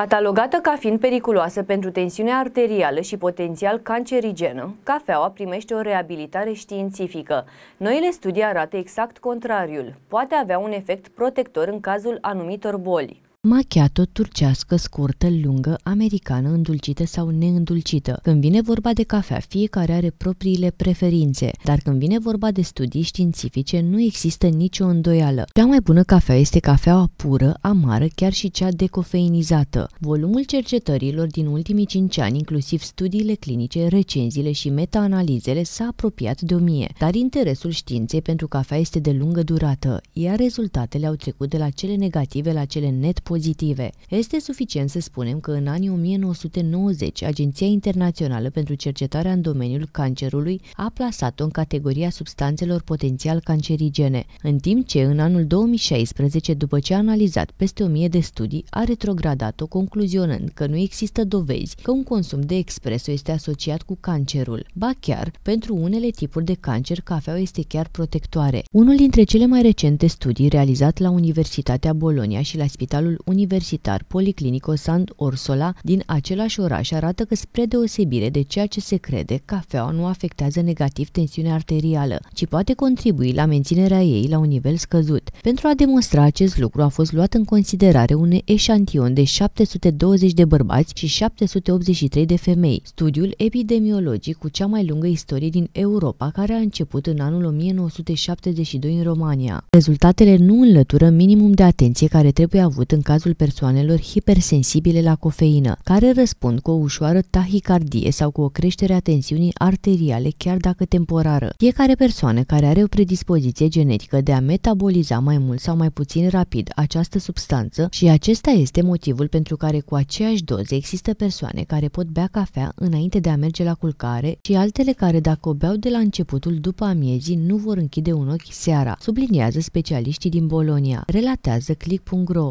Catalogată ca fiind periculoasă pentru tensiunea arterială și potențial cancerigenă, cafeaua primește o reabilitare științifică. Noile studii arată exact contrariul. Poate avea un efect protector în cazul anumitor boli. Machiato turcească, scurtă, lungă, americană, îndulcită sau neîndulcită. Când vine vorba de cafea, fiecare are propriile preferințe, dar când vine vorba de studii științifice, nu există nicio îndoială. Cea mai bună cafea este cafeaua pură, amară, chiar și cea decofeinizată. Volumul cercetărilor din ultimii 5 ani, inclusiv studiile clinice, recenziile și metaanalizele, s-a apropiat de 1000, dar interesul științei pentru cafea este de lungă durată, iar rezultatele au trecut de la cele negative la cele net pozitive pozitive. Este suficient să spunem că în anii 1990 Agenția Internațională pentru Cercetarea în domeniul cancerului a plasat-o în categoria substanțelor potențial cancerigene, în timp ce în anul 2016, după ce a analizat peste 1000 de studii, a retrogradat-o concluzionând că nu există dovezi că un consum de expreso este asociat cu cancerul. Ba chiar, pentru unele tipuri de cancer, cafeaua este chiar protectoare. Unul dintre cele mai recente studii realizat la Universitatea Bolonia și la Spitalul Universitar Policlinico San Orsola din același oraș arată că, spre deosebire de ceea ce se crede, cafeaua nu afectează negativ tensiunea arterială, ci poate contribui la menținerea ei la un nivel scăzut. Pentru a demonstra acest lucru a fost luat în considerare un eșantion de 720 de bărbați și 783 de femei, studiul epidemiologic cu cea mai lungă istorie din Europa, care a început în anul 1972 în România. Rezultatele nu înlătură minimum de atenție care trebuie avut în cazul persoanelor hipersensibile la cofeină, care răspund cu o ușoară tahicardie sau cu o creștere a tensiunii arteriale chiar dacă temporară. Fiecare persoană care are o predispoziție genetică de a metaboliza mai mai mult sau mai puțin rapid această substanță și acesta este motivul pentru care cu aceeași doză există persoane care pot bea cafea înainte de a merge la culcare și altele care dacă o beau de la începutul după amiezii nu vor închide un ochi seara, subliniază specialiștii din Bolonia, relatează click.ro.